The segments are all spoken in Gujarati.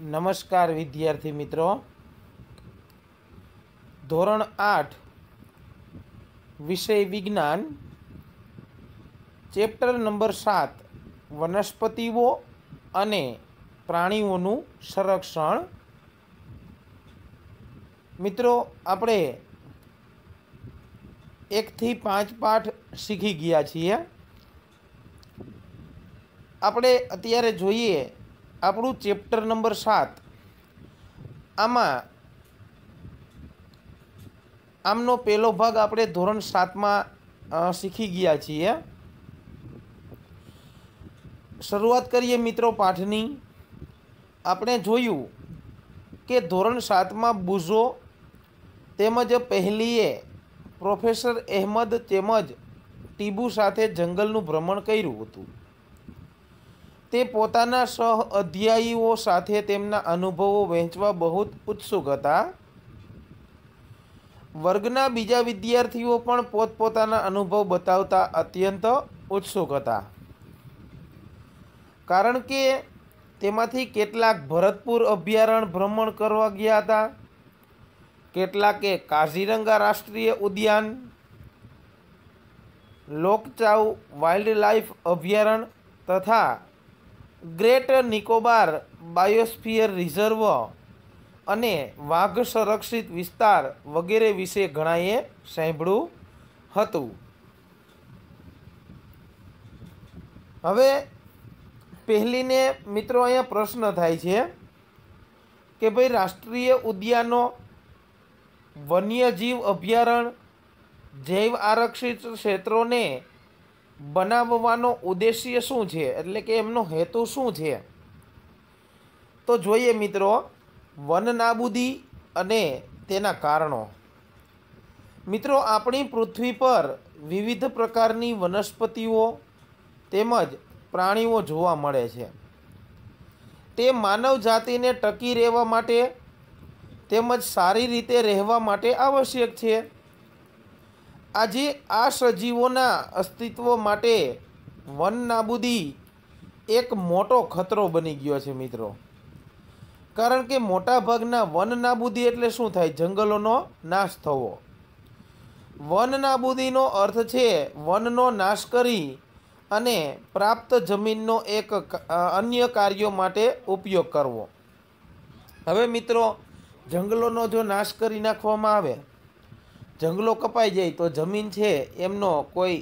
નમસ્કાર વિદ્યાર્થી મિત્રો ધોરણ આઠ વિષય વિજ્ઞાન ચેપ્ટર નંબર સાત વનસ્પતિઓ અને પ્રાણીઓનું સંરક્ષણ મિત્રો આપણે એકથી પાંચ પાઠ શીખી ગયા છીએ આપણે અત્યારે જોઈએ આપણું ચેપ્ટર નંબર સાત આમાં આમનો પહેલો ભાગ આપણે ધોરણ સાતમાં શીખી ગયા છીએ શરૂઆત કરીએ મિત્રો પાઠની આપણે જોયું કે ધોરણ સાતમાં બુઝો તેમજ પહેલીએ પ્રોફેસર અહેમદ તેમજ ટીબુ સાથે જંગલનું ભ્રમણ કર્યું હતું તે પોતાના સહ અધ્યાયીઓ સાથે તેમના અનુભવો વહેંચવા બહુ જ ઉત્સુક હતા વર્ગના બીજા વિદ્યાર્થીઓ પણ પોતપોતાના અનુભવ બતાવતા અત્યંત ઉત્સુક હતા કારણ કે તેમાંથી કેટલાક ભરતપુર અભયારણ્ય ભ્રમણ કરવા ગયા હતા કેટલાકે કાઝીરંગા રાષ્ટ્રીય ઉદ્યાન લોકચાઉ વાઇલ્ડ લાઈફ અભયારણ્ય તથા ગ્રેટ નિકોબાર બાયોસ્ફિયર રિઝર્વ અને વાઘ સંરક્ષિત વિસ્તાર વગેરે વિશે ઘણાએ સાંભળ્યું હતું હવે પહેલીને મિત્રો અહીંયા પ્રશ્ન થાય છે કે ભાઈ રાષ્ટ્રીય ઉદ્યાનો વન્યજીવ અભયારણ્ય જૈવ આરક્ષિત ક્ષેત્રોને બનાવવાનો ઉદ્દેશ્ય શું છે એટલે કે એમનો હેતુ શું છે તો જોઈએ મિત્રો વન નાબૂદી અને તેના કારણો મિત્રો આપણી પૃથ્વી પર વિવિધ પ્રકારની વનસ્પતિઓ તેમજ પ્રાણીઓ જોવા મળે છે તે માનવ જાતિને ટકી રહેવા માટે તેમજ સારી રીતે રહેવા માટે આવશ્યક છે આજે આ સજીવોના અસ્તિત્વ માટે વન નાબૂદી એક મોટો ખતરો બની ગયો છે મિત્રો કારણ કે મોટાભાગના વન નાબૂદી એટલે શું થાય જંગલોનો નાશ થવો વન નાબૂદીનો અર્થ છે વનનો નાશ કરી અને પ્રાપ્ત જમીનનો એક અન્ય કાર્યો માટે ઉપયોગ કરવો હવે મિત્રો જંગલોનો જો નાશ કરી નાખવામાં આવે જંગલો કપાઈ જાય તો જમીન છે એમનો કોઈ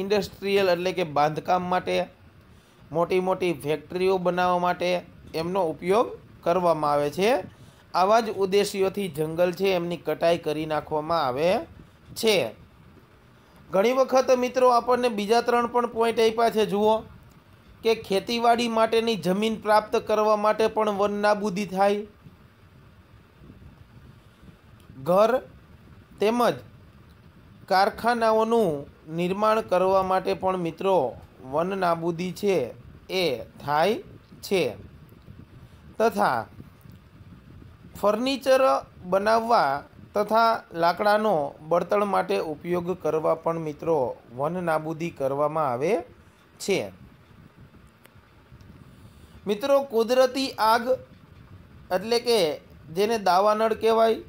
ઇન્ડસ્ટ્રીયલ એટલે કે બાંધકામ માટે મોટી મોટી ફેક્ટરીઓ બનાવવા માટે એમનો ઉપયોગ કરવામાં આવે છે આવા જ ઉદ્દેશ્યોથી જંગલ છે એમની કટાઈ કરી નાખવામાં આવે છે ઘણી વખત મિત્રો આપણને બીજા ત્રણ પણ પોઈન્ટ આપ્યા છે જુઓ કે ખેતીવાડી માટેની જમીન પ્રાપ્ત કરવા માટે પણ વન નાબૂદી થાય ઘર તેમજ કારખાનાઓનું નિર્માણ કરવા માટે પણ મિત્રો વન નાબૂદી છે એ થાય છે તથા ફર્નિચર બનાવવા તથા લાકડાનો બળતણ માટે ઉપયોગ કરવા પણ મિત્રો વન નાબૂદી કરવામાં આવે છે મિત્રો કુદરતી આગ એટલે કે જેને દાવાનળ કહેવાય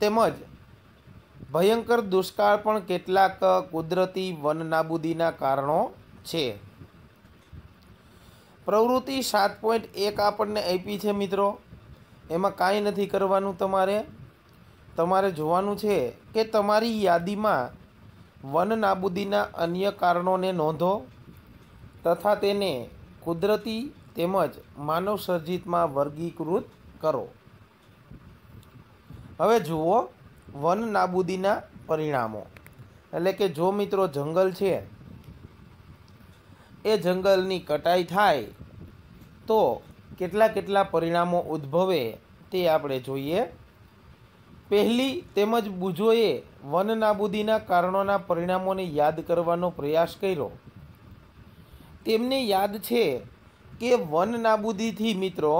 તેમજ ભયંકર દુષ્કાળ પણ કેટલાક કુદરતી વન નાબૂદીના કારણો છે પ્રવૃત્તિ સાત પોઈન્ટ એક આપણને આપી છે મિત્રો એમાં કાંઈ નથી કરવાનું તમારે તમારે જોવાનું છે કે તમારી યાદીમાં વન નાબૂદીના અન્ય કારણોને નોંધો તથા તેને કુદરતી તેમજ માનવસર્જિતમાં વર્ગીકૃત કરો હવે જુઓ વન નાબૂદીના પરિણામો એટલે કે જો મિત્રો જંગલ છે એ જંગલની કટાઈ થાય તો કેટલા કેટલા પરિણામો ઉદ્ભવે તે આપણે જોઈએ પહેલી તેમજ બુજોએ વન નાબૂદીના કારણોના પરિણામોને યાદ કરવાનો પ્રયાસ કર્યો તેમને યાદ છે કે વન નાબૂદીથી મિત્રો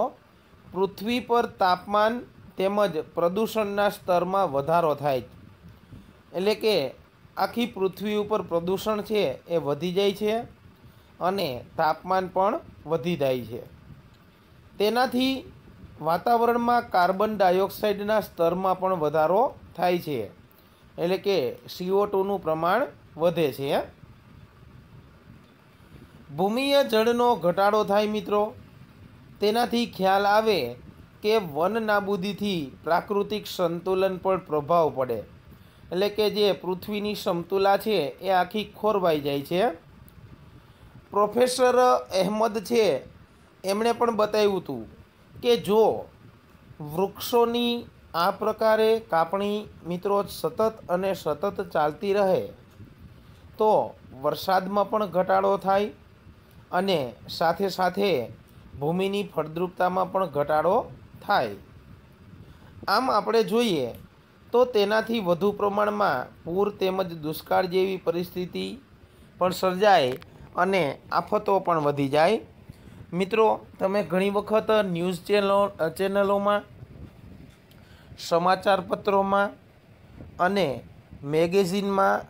પૃથ્વી પર તાપમાન તેમજ પ્રદૂષણના સ્તરમાં વધારો થાય એટલે કે આખી પૃથ્વી ઉપર પ્રદૂષણ છે એ વધી જાય છે અને તાપમાન પણ વધી જાય છે તેનાથી વાતાવરણમાં કાર્બન ડાયોક્સાઇડના સ્તરમાં પણ વધારો થાય છે એટલે કે સીઓ ટુનું પ્રમાણ વધે છે ભૂમિય જળનો ઘટાડો થાય મિત્રો તેનાથી ખ્યાલ આવે કે વન નાબૂદીથી પ્રાકૃતિક સંતુલન પર પ્રભાવ પડે એટલે કે જે પૃથ્વીની સમતુલા છે એ આખી ખોરવાઈ જાય છે પ્રોફેસર અહેમદ છે એમણે પણ બતાવ્યું હતું કે જો વૃક્ષોની આ પ્રકારે કાપણી મિત્રો સતત અને સતત ચાલતી રહે તો વરસાદમાં પણ ઘટાડો થાય અને સાથે સાથે ભૂમિની ફળદ્રુપતામાં પણ ઘટાડો થાય આમ આપણે જોઈએ તો તેનાથી વધુ પ્રમાણમાં પૂર તેમજ દુષ્કાળ જેવી પરિસ્થિતિ પણ સર્જાય અને આફતો પણ વધી જાય મિત્રો તમે ઘણી વખત ન્યૂઝ ચેનલો ચેનલોમાં સમાચારપત્રોમાં અને મેગેઝિનમાં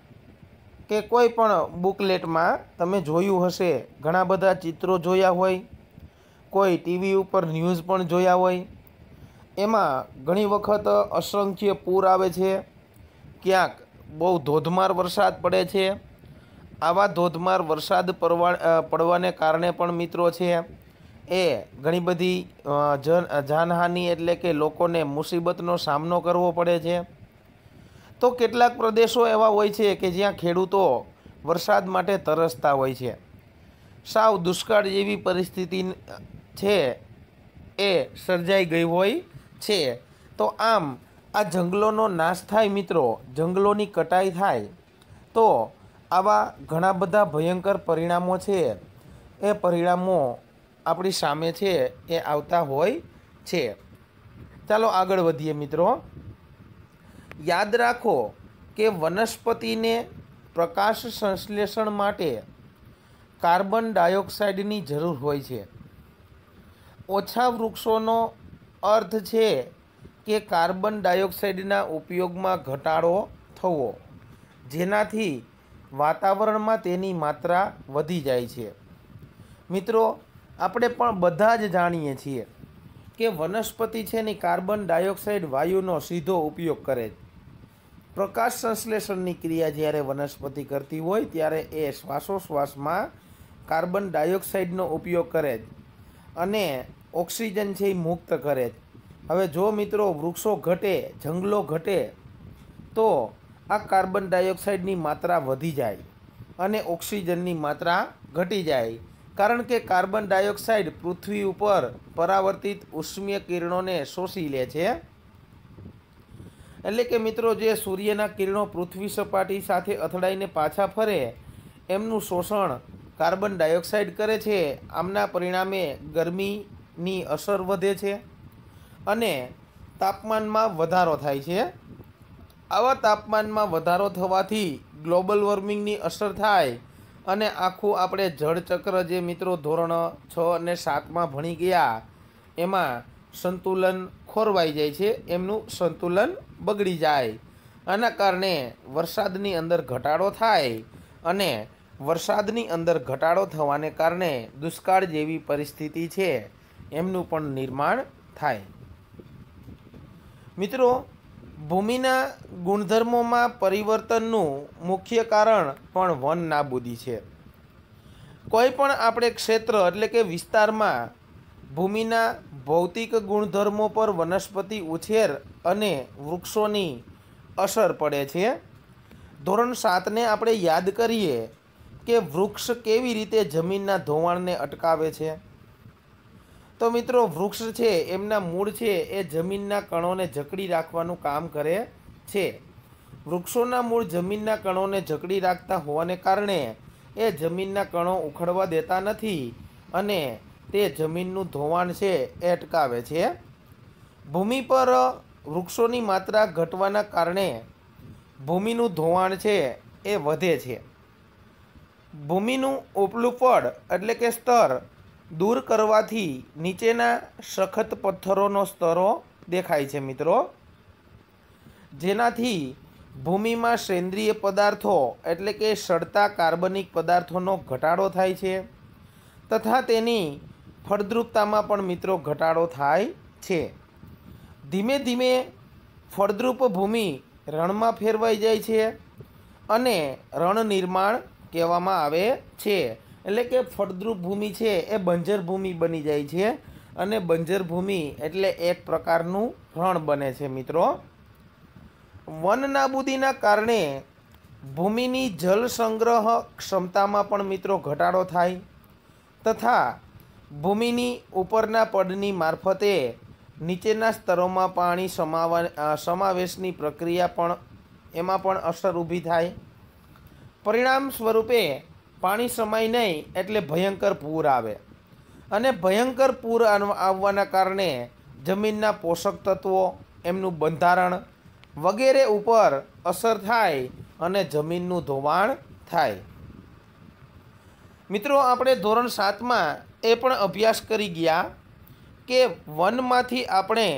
કે કોઈ પણ બુકલેટમાં તમે જોયું હશે ઘણા બધા ચિત્રો જોયા હોય કોઈ ટીવી ઉપર ન્યૂઝ પણ જોયા હોય એમાં ઘણી વખત અસંખ્ય પૂર આવે છે ક્યાંક બહુ ધોધમાર વરસાદ પડે છે આવા ધોધમાર વરસાદ પડવા પડવાને કારણે પણ મિત્રો છે એ ઘણી બધી જન જાનહાનિ એટલે કે લોકોને મુસીબતનો સામનો કરવો પડે છે તો કેટલાક પ્રદેશો એવા હોય છે કે જ્યાં ખેડૂતો વરસાદ માટે તરસતા હોય છે સાવ દુષ્કાળ જેવી પરિસ્થિતિ છે એ સર્જાઈ ગઈ હોય છે તો આમ આ જંગલોનો નાશ થાય મિત્રો જંગલોની કટાઈ થાય તો આવા ઘણા બધા ભયંકર પરિણામો છે એ પરિણામો આપણી સામે છે એ આવતા હોય છે ચાલો આગળ વધીએ મિત્રો યાદ રાખો કે વનસ્પતિને પ્રકાશ સંશ્લેષણ માટે કાર્બન ડાયોક્સાઇડની જરૂર હોય છે ઓછા વૃક્ષોનો અર્થ છે કે કાર્બન ડાયોક્સાઇડના ઉપયોગમાં ઘટાડો થવો જેનાથી વાતાવરણમાં તેની માત્રા વધી જાય છે મિત્રો આપણે પણ બધા જ જાણીએ છીએ કે વનસ્પતિ છે ને કાર્બન ડાયોક્સાઇડ વાયુનો સીધો ઉપયોગ કરે છે પ્રકાશ સંશ્લેષણની ક્રિયા જ્યારે વનસ્પતિ કરતી હોય ત્યારે એ શ્વાસોશ્વાસમાં કાર્બન ડાયોક્સાઇડનો ઉપયોગ કરે અને ઓક્સિજન છે એ મુક્ત કરે હવે જો મિત્રો વૃક્ષો ઘટે જંગલો ઘટે તો આ કાર્બન ડાયોક્સાઇડની માત્રા વધી જાય અને ઓક્સિજનની માત્રા ઘટી જાય કારણ કે કાર્બન ડાયોક્સાઇડ પૃથ્વી ઉપર પરાવર્તિત ઉષ્મીય કિરણોને શોષી લે છે એટલે કે મિત્રો જે સૂર્યના કિરણો પૃથ્વી સપાટી સાથે અથડાઈને પાછા ફરે એમનું શોષણ કાર્બન ડાયોક્સાઇડ કરે છે આમના પરિણામે ગરમી ની અસર વધે છે અને તાપમાનમાં વધારો થાય છે આવા તાપમાનમાં વધારો થવાથી ગ્લોબલ વોર્મિંગની અસર થાય અને આખું આપણે જળચક્ર જે મિત્રો ધોરણ છ અને સાતમાં ભણી ગયા એમાં સંતુલન ખોરવાઈ જાય છે એમનું સંતુલન બગડી જાય આના કારણે વરસાદની અંદર ઘટાડો થાય અને વરસાદની અંદર ઘટાડો થવાને કારણે દુષ્કાળ જેવી પરિસ્થિતિ છે એમનું પણ નિર્માણ થાય મિત્રો ભૂમિના ગુણધર્મોમાં પરિવર્તનનું મુખ્ય કારણ પણ વન નાબૂદી છે કોઈ પણ આપણે ક્ષેત્ર એટલે કે વિસ્તારમાં ભૂમિના ભૌતિક ગુણધર્મો પર વનસ્પતિ ઉછેર અને વૃક્ષોની અસર પડે છે ધોરણ સાતને આપણે યાદ કરીએ કે વૃક્ષ કેવી રીતે જમીનના ધોવાણને અટકાવે છે તો મિત્રો વૃક્ષ છે એમના મૂળ છે એ જમીનના કણોને જકડી રાખવાનું કામ કરે છે વૃક્ષોના મૂળ જમીનના કણોને જકડી રાખતા હોવાને કારણે એ જમીનના કણો ઉખડવા દેતા નથી અને તે જમીનનું ધોવાણ છે એ અટકાવે છે ભૂમિ પર વૃક્ષોની માત્રા ઘટવાના કારણે ભૂમિનું ધોવાણ છે એ વધે છે ભૂમિનું ઉપલું પડ એટલે કે સ્તર દૂર કરવાથી નીચેના સખત પથ્થરોનો સ્તરો દેખાય છે મિત્રો જેનાથી ભૂમિમાં સેન્દ્રિય પદાર્થો એટલે કે સડતા કાર્બનિક પદાર્થોનો ઘટાડો થાય છે તથા તેની ફળદ્રુપતામાં પણ મિત્રો ઘટાડો થાય છે ધીમે ધીમે ફળદ્રુપ ભૂમિ રણમાં ફેરવાઈ જાય છે અને રણ નિર્માણ કહેવામાં આવે છે એટલે કે ફળદ્રુપ ભૂમિ છે એ બંજર ભૂમિ બની જાય છે અને બંજર ભૂમિ એટલે એક પ્રકારનું રણ બને છે મિત્રો વન નાબૂદીના કારણે ભૂમિની જલ સંગ્રહ ક્ષમતામાં પણ મિત્રો ઘટાડો થાય તથા ભૂમિની ઉપરના પડની મારફતે નીચેના સ્તરોમાં પાણી સમાવા સમાવેશની પ્રક્રિયા પણ એમાં પણ અસર ઊભી થાય પરિણામ સ્વરૂપે પાણી સમાય નહીં એટલે ભયંકર પૂર આવે અને ભયંકર પૂર આવવાના કારણે જમીનના પોષક તત્વો એમનું બંધારણ વગેરે ઉપર અસર થાય અને જમીનનું ધોવાણ થાય મિત્રો આપણે ધોરણ સાતમાં એ પણ અભ્યાસ કરી ગયા કે વનમાંથી આપણે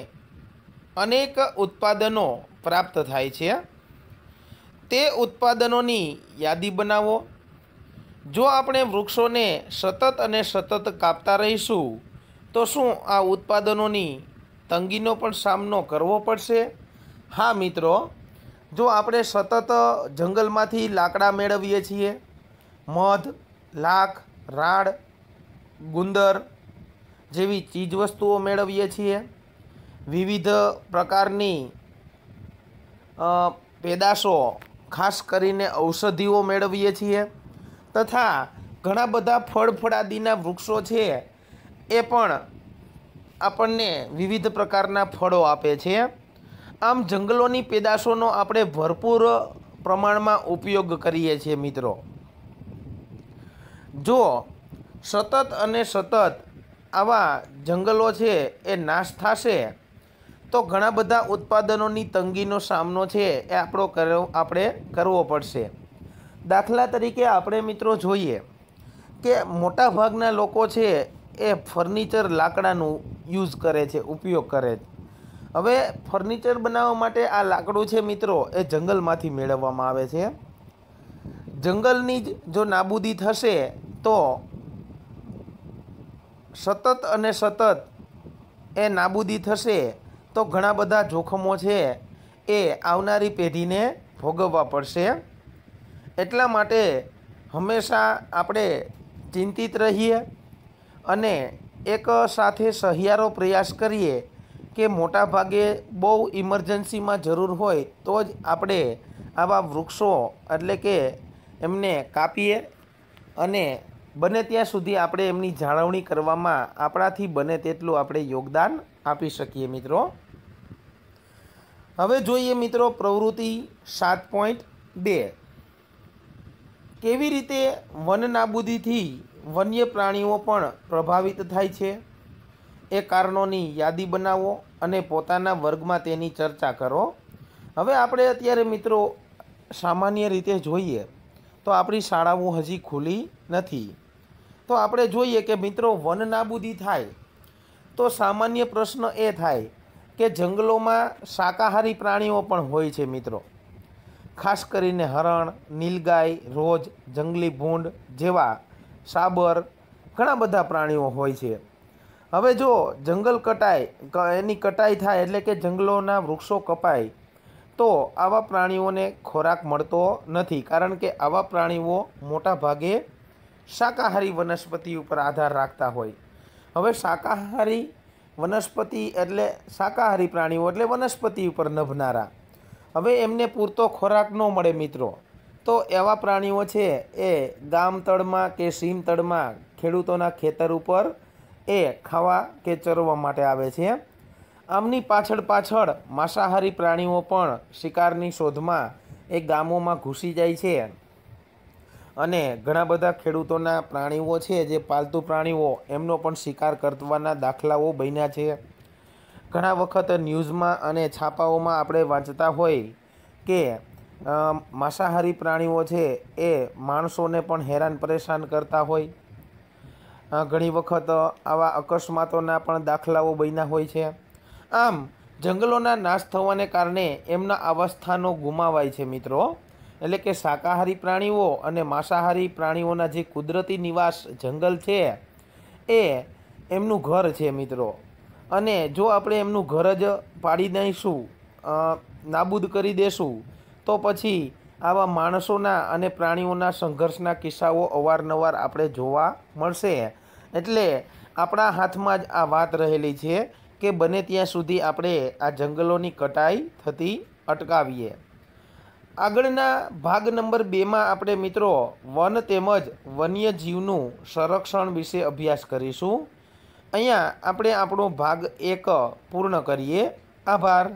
અનેક ઉત્પાદનો પ્રાપ્ત થાય છે તે ઉત્પાદનોની યાદી બનાવો જો આપણે વૃક્ષોને સતત અને સતત કાપતા રહીશું તો શું આ ઉત્પાદનોની તંગીનો પણ સામનો કરવો પડશે હા મિત્રો જો આપણે સતત જંગલમાંથી લાકડા મેળવીએ છીએ મધ લાખ રાડ ગુંદર જેવી ચીજવસ્તુઓ મેળવીએ છીએ વિવિધ પ્રકારની પેદાશો ખાસ કરીને ઔષધિઓ મેળવીએ છીએ તથા ઘણા બધા ફળ ફળાદીના વૃક્ષો છે એ પણ આપણને વિવિધ પ્રકારના ફળો આપે છે આમ જંગલોની પેદાશોનો આપણે ભરપૂર પ્રમાણમાં ઉપયોગ કરીએ છીએ મિત્રો જો સતત અને સતત આવા જંગલો છે એ નાશ થશે તો ઘણા બધા ઉત્પાદનોની તંગીનો સામનો છે એ આપણો કરવો આપણે કરવો પડશે દાખલા તરીકે આપણે મિત્રો જોઈએ કે મોટાભાગના લોકો છે એ ફર્નિચર લાકડાનું યુઝ કરે છે ઉપયોગ કરે છે હવે ફર્નિચર બનાવવા માટે આ લાકડું છે મિત્રો એ જંગલમાંથી મેળવવામાં આવે છે જંગલની જ જો નાબૂદી થશે તો સતત અને સતત એ નાબૂદી થશે તો ઘણા બધા જોખમો છે એ આવનારી પેઢીને ભોગવવા પડશે એટલા માટે હંમેશા આપણે ચિંતિત રહીએ અને એક સાથે સહિયારો પ્રયાસ કરીએ કે મોટા ભાગે બહુ ઇમરજન્સીમાં જરૂર હોય તો જ આપણે આવા વૃક્ષો એટલે કે એમને કાપીએ અને બને ત્યાં સુધી આપણે એમની જાળવણી કરવામાં આપણાથી બને તેટલું આપણે યોગદાન આપી શકીએ મિત્રો હવે જોઈએ મિત્રો પ્રવૃત્તિ સાત પોઈન્ટ બે કેવી રીતે વન નાબૂદીથી વન્ય પ્રાણીઓ પણ પ્રભાવિત થાય છે એ કારણોની યાદી બનાવો અને પોતાના વર્ગમાં તેની ચર્ચા કરો હવે આપણે અત્યારે મિત્રો સામાન્ય રીતે જોઈએ તો આપણી શાળાઓ હજી ખુલી નથી તો આપણે જોઈએ કે મિત્રો વન નાબૂદી થાય તો સામાન્ય પ્રશ્ન એ થાય કે જંગલોમાં શાકાહારી પ્રાણીઓ પણ હોય છે મિત્રો ખાસ કરીને હરણ નીલગાય રોજ જંગલી ભૂંડ જેવા સાબર ઘણા બધા પ્રાણીઓ હોય છે હવે જો જંગલ કટાય એની કટાઈ થાય એટલે કે જંગલોના વૃક્ષો કપાય તો આવા પ્રાણીઓને ખોરાક મળતો નથી કારણ કે આવા પ્રાણીઓ મોટા ભાગે શાકાહારી વનસ્પતિ ઉપર આધાર રાખતા હોય હવે શાકાહારી વનસ્પતિ એટલે શાકાહારી પ્રાણીઓ એટલે વનસ્પતિ ઉપર નભનારા હવે એમને પૂરતો ખોરાક ન મળે મિત્રો તો એવા પ્રાણીઓ છે એ ગામતળમાં કે સીમતળમાં ખેડૂતોના ખેતર ઉપર એ ખાવા કે ચરવા માટે આવે છે આમની પાછળ પાછળ માંસાહારી પ્રાણીઓ પણ શિકારની શોધમાં એ ગામોમાં ઘૂસી જાય છે અને ઘણા બધા ખેડૂતોના પ્રાણીઓ છે જે પાલતુ પ્રાણીઓ એમનો પણ શિકાર કરવાના દાખલાઓ બન્યા છે ઘણા વખત ન્યૂઝમાં અને છાપાઓમાં આપણે વાંચતા હોય કે માંસાહારી પ્રાણીઓ છે એ માણસોને પણ હેરાન પરેશાન કરતા હોય ઘણી વખત આવા અકસ્માતોના પણ દાખલાઓ બન્યા હોય છે આમ જંગલોના નાશ થવાને કારણે એમના આવાસસ્થાનો ગુમાવાય છે મિત્રો એટલે કે શાકાહારી પ્રાણીઓ અને માંસાહારી પ્રાણીઓના જે કુદરતી નિવાસ જંગલ છે એ એમનું ઘર છે મિત્રો અને જો આપણે એમનું ઘર જ પાડી દઈશું નાબૂદ કરી દેશું તો પછી આવા માણસોના અને પ્રાણીઓના સંઘર્ષના કિસ્સાઓ અવારનવાર આપણે જોવા મળશે એટલે આપણા હાથમાં જ આ વાત રહેલી છે કે બને ત્યાં સુધી આપણે આ જંગલોની કટાઈ થતી અટકાવીએ આગળના ભાગ નંબર બેમાં આપણે મિત્રો વન તેમજ વન્યજીવનું સંરક્ષણ વિશે અભ્યાસ કરીશું અહીંયા આપણે આપણો ભાગ એક પૂર્ણ કરીએ આભાર